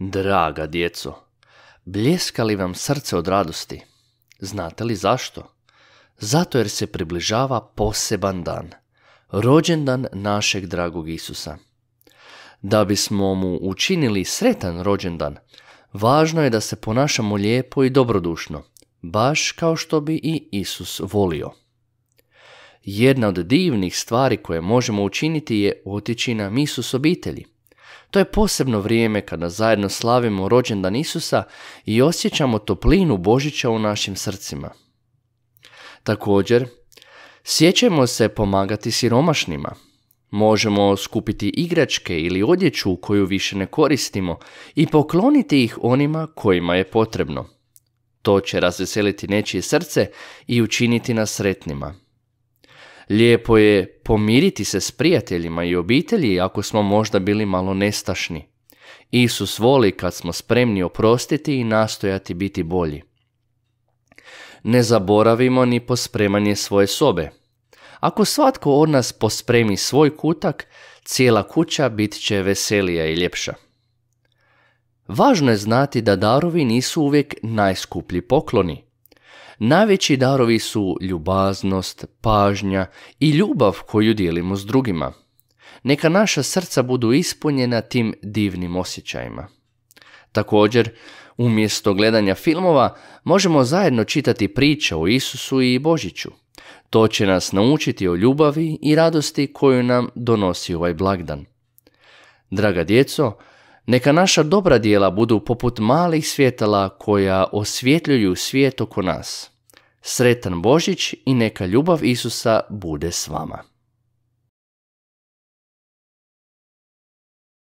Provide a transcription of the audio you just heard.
Draga djeco, bljeska li vam srce od radosti? Znate li zašto? Zato jer se približava poseban dan, rođendan našeg dragog Isusa. Da bismo mu učinili sretan rođendan, važno je da se ponašamo lijepo i dobrodušno, baš kao što bi i Isus volio. Jedna od divnih stvari koje možemo učiniti je otići na misus obitelji – to je posebno vrijeme kada zajedno slavimo rođendan Isusa i osjećamo toplinu Božića u našim srcima. Također, sjećajmo se pomagati siromašnima. Možemo skupiti igračke ili odjeću koju više ne koristimo i pokloniti ih onima kojima je potrebno. To će razveseliti nečije srce i učiniti nas sretnima. Lijepo je pomiriti se s prijateljima i obitelji ako smo možda bili malo nestašni. Isus voli kad smo spremni oprostiti i nastojati biti bolji. Ne zaboravimo ni pospremanje svoje sobe. Ako svatko od nas pospremi svoj kutak, cijela kuća bit će veselija i ljepša. Važno je znati da darovi nisu uvijek najskuplji pokloni. Najveći darovi su ljubaznost, pažnja i ljubav koju dijelimo s drugima. Neka naša srca budu ispunjena tim divnim osjećajima. Također, umjesto gledanja filmova možemo zajedno čitati priče o Isusu i Božiću. To će nas naučiti o ljubavi i radosti koju nam donosi ovaj blagdan. Draga djeco, neka naša dobra dijela budu poput malih svjetala koja osvjetljuju svijet oko nas. Sretan Božić i neka ljubav Isusa bude s vama.